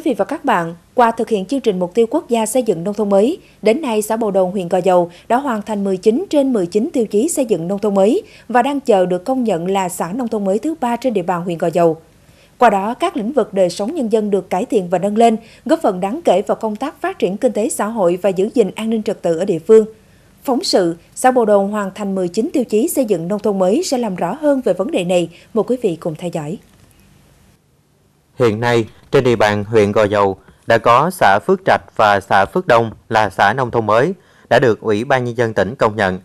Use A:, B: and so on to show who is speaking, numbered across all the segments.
A: quý vị và các bạn, qua thực hiện chương trình Mục tiêu Quốc gia xây dựng nông thôn mới, đến nay xã bồ Đồn, huyện Gò Dầu đã hoàn thành 19 trên 19 tiêu chí xây dựng nông thôn mới và đang chờ được công nhận là xã nông thôn mới thứ ba trên địa bàn huyện Gò Dầu. Qua đó, các lĩnh vực đời sống nhân dân được cải thiện và nâng lên, góp phần đáng kể vào công tác phát triển kinh tế xã hội và giữ gìn an ninh trật tự ở địa phương. Phóng sự, xã Bồ Đồn hoàn thành 19 tiêu chí xây dựng nông thôn mới sẽ làm rõ hơn về vấn đề này. Mời quý vị cùng theo dõi. Hiện nay, trên địa bàn huyện Gò Dầu đã có xã Phước Trạch và xã Phước Đông là xã nông thôn mới, đã được Ủy ban Nhân dân tỉnh công nhận.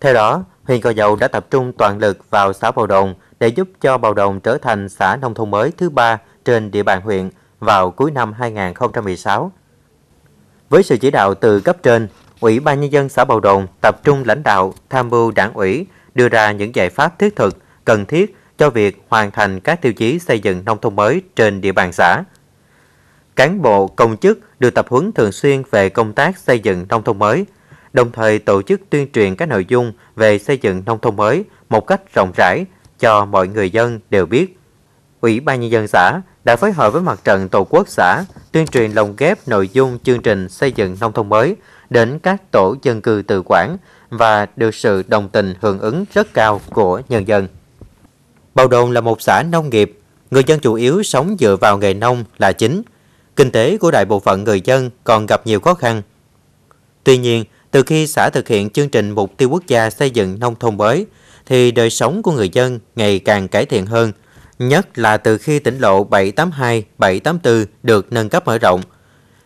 A: Theo đó, huyện Gò Dầu đã tập trung toàn lực vào xã Bầu Đồng để giúp cho Bầu Đồng trở thành xã nông thôn mới thứ ba trên địa bàn huyện vào cuối năm 2016. Với sự chỉ đạo từ cấp trên, Ủy ban Nhân dân xã Bầu Đồng tập trung lãnh đạo, tham mưu đảng ủy, đưa ra những giải pháp thiết thực, cần thiết cho việc hoàn thành các tiêu chí xây dựng nông thôn mới trên địa bàn xã. Cán bộ công chức được tập huấn thường xuyên về công tác xây dựng nông thôn mới, đồng thời tổ chức tuyên truyền các nội dung về xây dựng nông thôn mới một cách rộng rãi cho mọi người dân đều biết. Ủy ban nhân dân xã đã phối hợp với mặt trận Tổ quốc xã tuyên truyền lồng ghép nội dung chương trình xây dựng nông thôn mới đến các tổ dân cư tự quản và được sự đồng tình hưởng ứng rất cao của nhân dân. Bầu Đồn là một xã nông nghiệp, người dân chủ yếu sống dựa vào nghề nông là chính. Kinh tế của đại bộ phận người dân còn gặp nhiều khó khăn. Tuy nhiên, từ khi xã thực hiện chương trình mục tiêu quốc gia xây dựng nông thôn mới, thì đời sống của người dân ngày càng cải thiện hơn, nhất là từ khi tỉnh lộ 782-784 được nâng cấp mở rộng.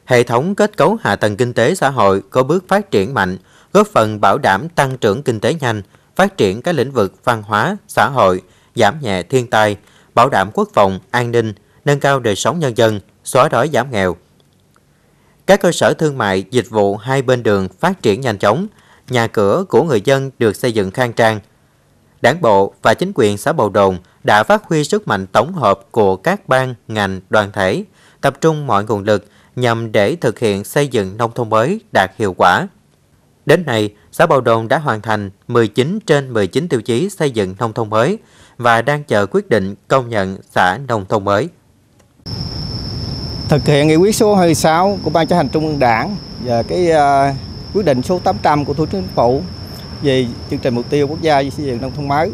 A: Hệ thống kết cấu hạ tầng kinh tế xã hội có bước phát triển mạnh, góp phần bảo đảm tăng trưởng kinh tế nhanh, phát triển các lĩnh vực văn hóa, xã hội – giảm nhẹ thiên tai, bảo đảm quốc phòng, an ninh, nâng cao đời sống nhân dân, xóa đói giảm nghèo. Các cơ sở thương mại, dịch vụ hai bên đường phát triển nhanh chóng, nhà cửa của người dân được xây dựng khang trang. Đảng bộ và chính quyền xã Bầu Đồn đã phát huy sức mạnh tổng hợp của các ban, ngành, đoàn thể, tập trung mọi nguồn lực nhằm để thực hiện xây dựng nông thôn mới đạt hiệu quả. Đến nay, xã Bầu Đồn đã hoàn thành 19 trên 19 tiêu chí xây dựng nông thôn mới và đang chờ quyết định công nhận xã nông thôn mới. Thực hiện nghị quyết số 26 của Ban chấp hành Trung ương Đảng và cái ờ, quyết định số 800 của Thủ tướng Chính phủ về chương trình mục tiêu quốc gia xây dựng nông thôn mới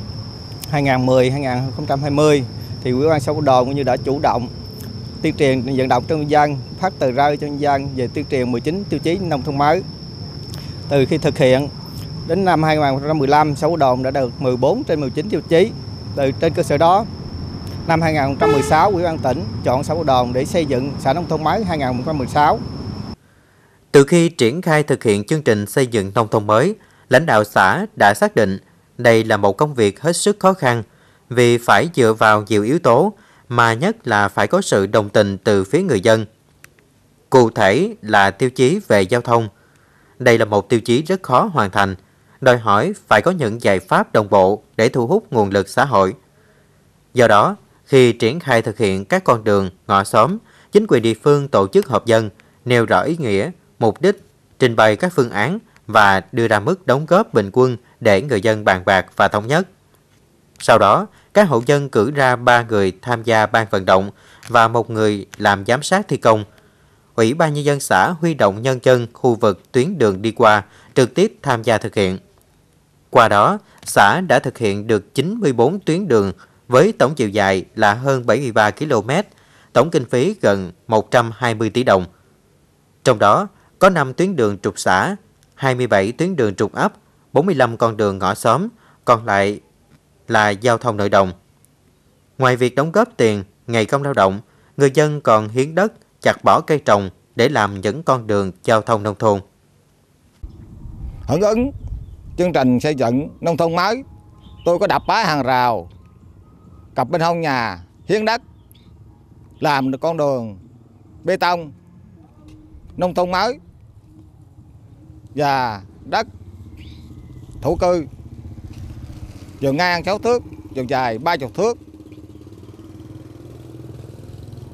A: 2010-2020 thì Ủy ban xã Bầu Đồn cũng như đã chủ động tuyên truyền vận động cho nhân dân phát tờ rơi cho nhân dân về tuyên truyền 19 tiêu chí nông thôn mới từ khi thực hiện đến năm 2015, xã Quốc Đồn đã được 14 trên 19 tiêu chí. Từ trên cơ sở đó, năm 2016, Ủy ban tỉnh chọn xã Quốc Đồn để xây dựng xã nông thôn mới 2016. Từ khi triển khai thực hiện chương trình xây dựng nông thôn mới, lãnh đạo xã đã xác định đây là một công việc hết sức khó khăn vì phải dựa vào nhiều yếu tố mà nhất là phải có sự đồng tình từ phía người dân. Cụ thể là tiêu chí về giao thông – đây là một tiêu chí rất khó hoàn thành, đòi hỏi phải có những giải pháp đồng bộ để thu hút nguồn lực xã hội. Do đó, khi triển khai thực hiện các con đường, ngõ xóm, chính quyền địa phương tổ chức họp dân, nêu rõ ý nghĩa, mục đích, trình bày các phương án và đưa ra mức đóng góp bình quân để người dân bàn bạc và thống nhất. Sau đó, các hộ dân cử ra 3 người tham gia ban vận động và một người làm giám sát thi công – Ủy ban Nhân dân xã huy động nhân dân khu vực tuyến đường đi qua trực tiếp tham gia thực hiện. Qua đó, xã đã thực hiện được 94 tuyến đường với tổng chiều dài là hơn 73 km, tổng kinh phí gần 120 tỷ đồng. Trong đó, có 5 tuyến đường trục xã, 27 tuyến đường trục ấp, 45 con đường ngõ xóm, còn lại là giao thông nội đồng. Ngoài việc đóng góp tiền, ngày công lao động, người dân còn hiến đất chặt bỏ cây trồng để làm những con đường giao thông nông thôn. Hưởng ứng chương trình xây dựng nông thôn mới, tôi có đập phá hàng rào, cặp bên hông nhà, hiến đất, làm được con đường bê tông, nông thôn mới và đất thổ cư chiều ngang 6 thước, chiều dài 30 thước.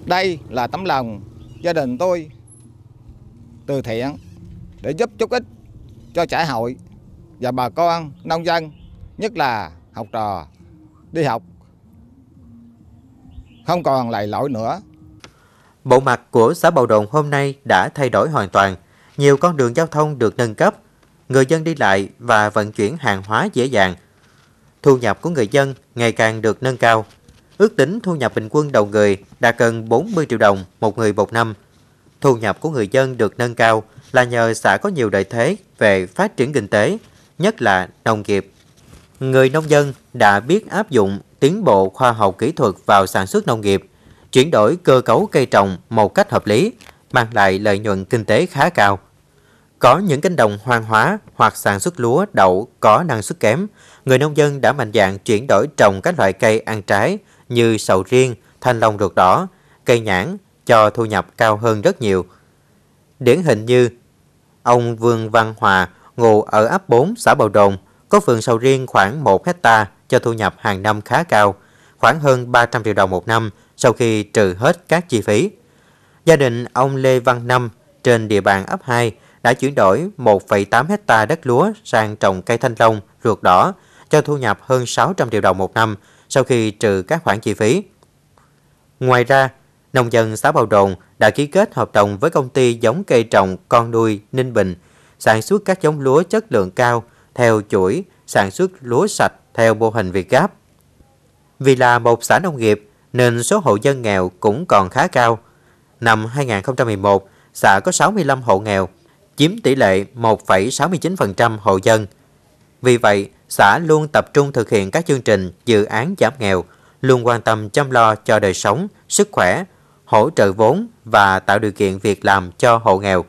A: Đây là tấm lòng gia đình tôi từ thiện để giúp chút ít cho xã hội và bà con nông dân nhất là học trò đi học không còn lầy lội nữa. Bộ mặt của xã Bầu Đồn hôm nay đã thay đổi hoàn toàn. Nhiều con đường giao thông được nâng cấp, người dân đi lại và vận chuyển hàng hóa dễ dàng. Thu nhập của người dân ngày càng được nâng cao ước tính thu nhập bình quân đầu người đạt gần 40 triệu đồng một người một năm. Thu nhập của người dân được nâng cao là nhờ xã có nhiều lợi thế về phát triển kinh tế, nhất là nông nghiệp. Người nông dân đã biết áp dụng tiến bộ khoa học kỹ thuật vào sản xuất nông nghiệp, chuyển đổi cơ cấu cây trồng một cách hợp lý, mang lại lợi nhuận kinh tế khá cao. Có những cánh đồng hoang hóa hoặc sản xuất lúa, đậu có năng suất kém, người nông dân đã mạnh dạn chuyển đổi trồng các loại cây ăn trái như sầu riêng, thanh long ruột đỏ, cây nhãn cho thu nhập cao hơn rất nhiều. Điển hình như ông Vương Văn Hòa ngụ ở ấp 4 xã Bầu Đồn có vườn sầu riêng khoảng 1 hecta cho thu nhập hàng năm khá cao, khoảng hơn 300 triệu đồng một năm sau khi trừ hết các chi phí. Gia đình ông Lê Văn Năm trên địa bàn ấp 2 đã chuyển đổi 1,8 hecta đất lúa sang trồng cây thanh long, ruột đỏ cho thu nhập hơn 600 triệu đồng một năm sau khi trừ các khoản chi phí. Ngoài ra, nông dân xã Bào Đồn đã ký kết hợp đồng với công ty giống cây trồng con nuôi Ninh Bình sản xuất các giống lúa chất lượng cao theo chuỗi sản xuất lúa sạch theo mô hình Việt Gáp. Vì là một xã nông nghiệp nên số hộ dân nghèo cũng còn khá cao. Năm 2011, xã có 65 hộ nghèo, chiếm tỷ lệ 1,69% hộ dân. Vì vậy, xã luôn tập trung thực hiện các chương trình, dự án giảm nghèo, luôn quan tâm chăm lo cho đời sống, sức khỏe, hỗ trợ vốn và tạo điều kiện việc làm cho hộ nghèo.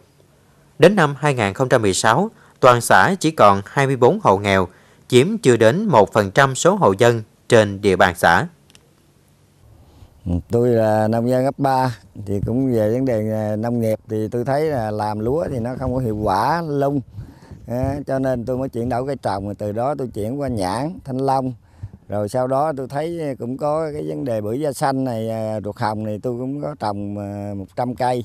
A: Đến năm 2016, toàn xã chỉ còn 24 hộ nghèo, chiếm chưa đến 1% số hộ dân trên địa bàn xã. Tôi là nông dân ấp 3 thì cũng về vấn đề à, nông nghiệp thì tôi thấy là làm lúa thì nó không có hiệu quả lung à, cho nên tôi mới chuyển đổi cây trồng rồi từ đó tôi chuyển qua nhãn thanh long rồi sau đó tôi thấy cũng có cái vấn đề bưởi da xanh này à, ruột hồng này tôi cũng có trồng 100 à, cây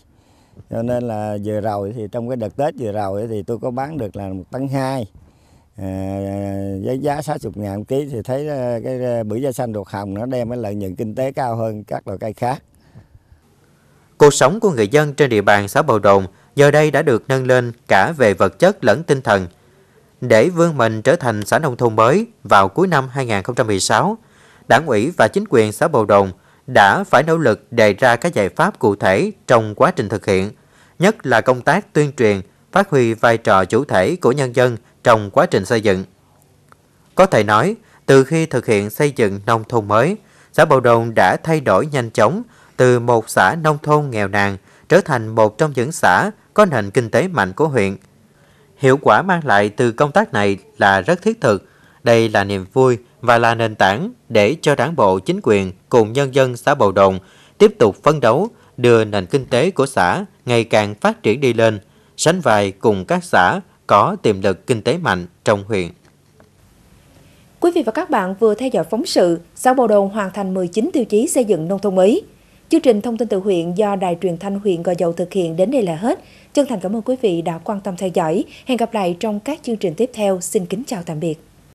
A: cho nên là vừa rồi thì trong cái đợt tết vừa rồi thì tôi có bán được là một tấn hai à, với giá 60 ngàn ký thì thấy à, cái bưởi da xanh ruột hồng nó đem cái lợi nhuận kinh tế cao hơn các loại cây khác cuộc sống của người dân trên địa bàn xã Bầu Đồn giờ đây đã được nâng lên cả về vật chất lẫn tinh thần. Để vươn mình trở thành xã nông thôn mới vào cuối năm 2016, đảng ủy và chính quyền xã Bầu Đồng đã phải nỗ lực đề ra các giải pháp cụ thể trong quá trình thực hiện, nhất là công tác tuyên truyền, phát huy vai trò chủ thể của nhân dân trong quá trình xây dựng. Có thể nói, từ khi thực hiện xây dựng nông thôn mới, xã Bầu Đồng đã thay đổi nhanh chóng từ một xã nông thôn nghèo nàn trở thành một trong những xã có nền kinh tế mạnh của huyện. Hiệu quả mang lại từ công tác này là rất thiết thực. Đây là niềm vui và là nền tảng để cho đảng bộ, chính quyền cùng nhân dân xã Bầu Đồng tiếp tục phấn đấu đưa nền kinh tế của xã ngày càng phát triển đi lên, sánh vai cùng các xã có tiềm lực kinh tế mạnh trong huyện. Quý vị và các bạn vừa theo dõi phóng sự, xã Bầu Đồng hoàn thành 19 tiêu chí xây dựng nông thôn mới. Chương trình thông tin từ huyện do Đài truyền thanh huyện Gò Dầu thực hiện đến đây là hết. Chân thành cảm ơn quý vị đã quan tâm theo dõi. Hẹn gặp lại trong các chương trình tiếp theo. Xin kính chào tạm biệt.